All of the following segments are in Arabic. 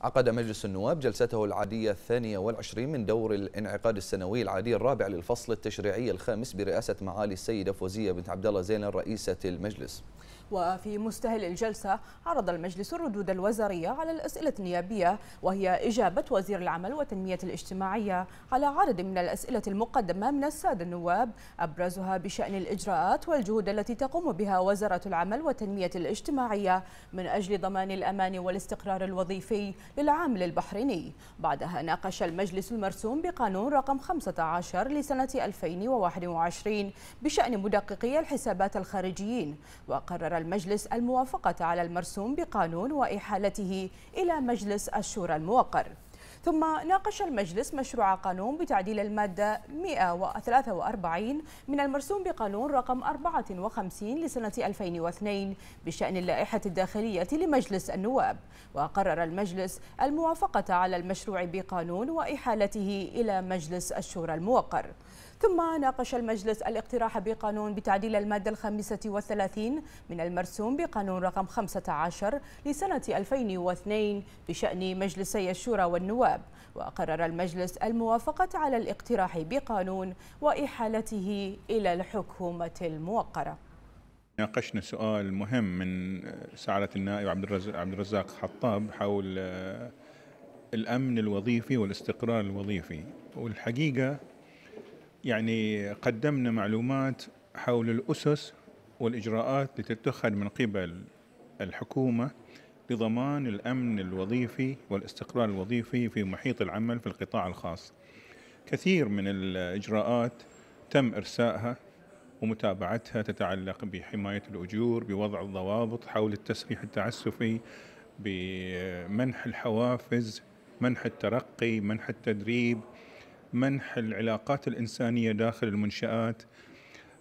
عقد مجلس النواب جلسته العادية الثانية والعشرين من دور الانعقاد السنوي العادي الرابع للفصل التشريعي الخامس برئاسة معالي السيدة فوزية بنت عبدالله الله زينة رئيسة المجلس وفي مستهل الجلسة عرض المجلس الردود الوزارية على الأسئلة النيابية وهي إجابة وزير العمل والتنمية الاجتماعية على عدد من الأسئلة المقدمة من السادة النواب أبرزها بشأن الإجراءات والجهود التي تقوم بها وزارة العمل والتنمية الاجتماعية من أجل ضمان الأمان والاستقرار الوظيفي للعامل البحريني بعدها ناقش المجلس المرسوم بقانون رقم 15 لسنة 2021 بشأن مدققي الحسابات الخارجيين وقرر المجلس الموافقة على المرسوم بقانون وإحالته إلى مجلس الشورى الموقر ثم ناقش المجلس مشروع قانون بتعديل المادة 143 من المرسوم بقانون رقم 54 لسنة 2002 بشأن اللائحة الداخلية لمجلس النواب وقرر المجلس الموافقة على المشروع بقانون وإحالته إلى مجلس الشورى الموقر ثم ناقش المجلس الاقتراح بقانون بتعديل المادة الخامسة والثلاثين من المرسوم بقانون رقم 15 لسنة 2002 بشأن مجلسي الشورى والنواب وقرر المجلس الموافقة على الاقتراح بقانون وإحالته إلى الحكومة الموقرة ناقشنا سؤال مهم من سعادة النائب عبد الرزاق, عبد الرزاق حطاب حول آه، الأمن الوظيفي والاستقرار الوظيفي والحقيقة يعني قدمنا معلومات حول الأسس والإجراءات لتتخذ من قبل الحكومة لضمان الأمن الوظيفي والاستقرار الوظيفي في محيط العمل في القطاع الخاص كثير من الإجراءات تم إرسائها ومتابعتها تتعلق بحماية الأجور بوضع الضوابط حول التسريح التعسفي بمنح الحوافز منح الترقي منح التدريب منح العلاقات الإنسانية داخل المنشآت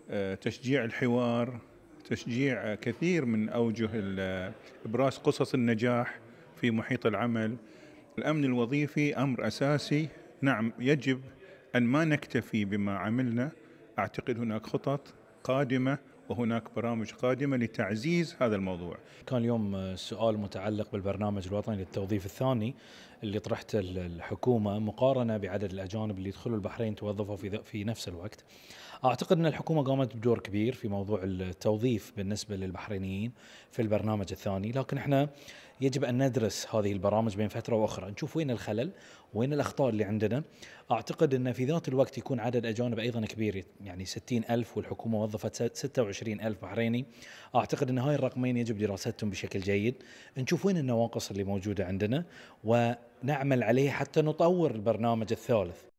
آه، تشجيع الحوار تشجيع كثير من أوجه إبراز قصص النجاح في محيط العمل الأمن الوظيفي أمر أساسي نعم يجب أن ما نكتفي بما عملنا أعتقد هناك خطط قادمة وهناك برامج قادمة لتعزيز هذا الموضوع كان اليوم آه، سؤال متعلق بالبرنامج الوطني للتوظيف الثاني اللي طرحته الحكومة مقارنة بعدد الأجانب اللي يدخلوا البحرين توظفوا في, في نفس الوقت أعتقد أن الحكومة قامت بدور كبير في موضوع التوظيف بالنسبة للبحرينيين في البرنامج الثاني لكن احنا يجب ان ندرس هذه البرامج بين فتره واخرى نشوف وين الخلل وين الاخطاء اللي عندنا اعتقد ان في ذات الوقت يكون عدد اجانب ايضا كبير يعني 60 الف والحكومه وظفت 26 الف بحريني اعتقد ان هاي الرقمين يجب دراستهم بشكل جيد نشوف وين النواقص اللي موجوده عندنا ونعمل عليه حتى نطور البرنامج الثالث